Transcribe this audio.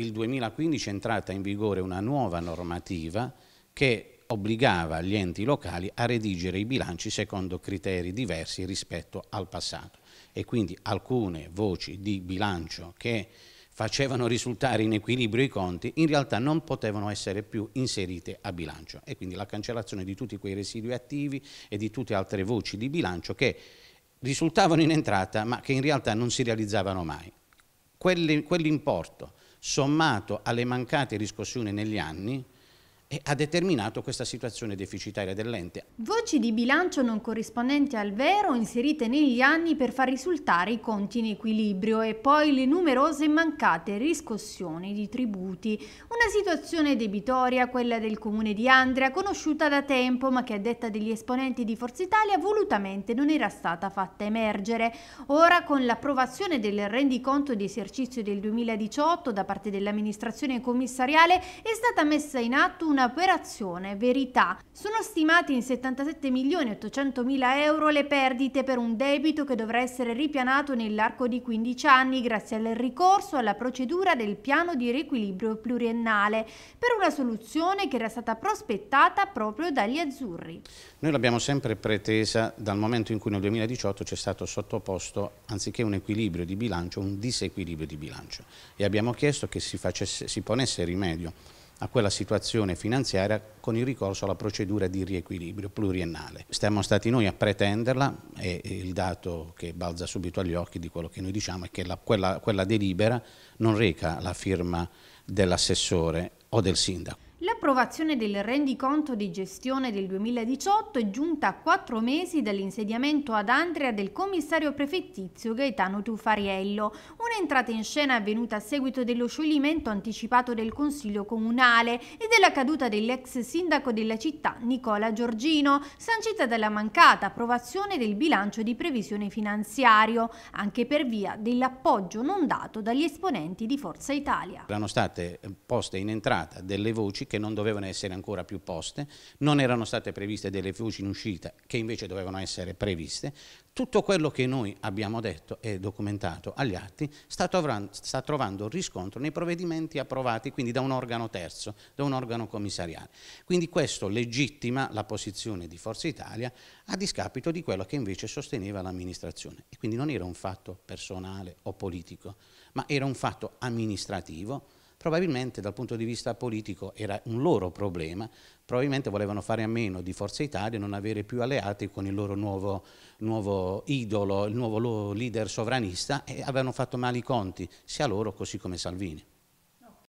il 2015 è entrata in vigore una nuova normativa che obbligava gli enti locali a redigere i bilanci secondo criteri diversi rispetto al passato e quindi alcune voci di bilancio che facevano risultare in equilibrio i conti in realtà non potevano essere più inserite a bilancio e quindi la cancellazione di tutti quei residui attivi e di tutte altre voci di bilancio che risultavano in entrata ma che in realtà non si realizzavano mai. Quell'importo sommato alle mancate riscossioni negli anni, e ha determinato questa situazione deficitaria dell'ente. Voci di bilancio non corrispondenti al vero inserite negli anni per far risultare i conti in equilibrio e poi le numerose mancate riscossioni di tributi. Una situazione debitoria, quella del comune di Andrea, conosciuta da tempo ma che a detta degli esponenti di Forza Italia volutamente non era stata fatta emergere. Ora con l'approvazione del rendiconto di esercizio del 2018 da parte dell'amministrazione commissariale è stata messa in atto una un'operazione verità. Sono stimate in 77 milioni 800 mila euro le perdite per un debito che dovrà essere ripianato nell'arco di 15 anni grazie al ricorso alla procedura del piano di riequilibrio pluriennale per una soluzione che era stata prospettata proprio dagli azzurri. Noi l'abbiamo sempre pretesa dal momento in cui nel 2018 c'è stato sottoposto anziché un equilibrio di bilancio, un disequilibrio di bilancio e abbiamo chiesto che si, facesse, si ponesse rimedio a quella situazione finanziaria con il ricorso alla procedura di riequilibrio pluriennale. Stiamo stati noi a pretenderla e il dato che balza subito agli occhi di quello che noi diciamo è che la, quella, quella delibera non reca la firma dell'assessore o del sindaco. L'approvazione del rendiconto di gestione del 2018 è giunta a quattro mesi dall'insediamento ad Andrea del commissario prefettizio Gaetano Tufariello, un'entrata in scena avvenuta a seguito dello scioglimento anticipato del Consiglio Comunale e della caduta dell'ex sindaco della città Nicola Giorgino, sancita dalla mancata approvazione del bilancio di previsione finanziario, anche per via dell'appoggio non dato dagli esponenti di Forza Italia. Erano state poste in entrata delle voci che non non dovevano essere ancora più poste, non erano state previste delle fuci in uscita che invece dovevano essere previste. Tutto quello che noi abbiamo detto e documentato agli atti sta trovando, sta trovando riscontro nei provvedimenti approvati quindi da un organo terzo, da un organo commissariale. Quindi questo legittima la posizione di Forza Italia a discapito di quello che invece sosteneva l'amministrazione. E quindi non era un fatto personale o politico, ma era un fatto amministrativo probabilmente dal punto di vista politico era un loro problema, probabilmente volevano fare a meno di Forza Italia e non avere più alleati con il loro nuovo, nuovo idolo, il nuovo leader sovranista e avevano fatto male i conti, sia loro così come Salvini.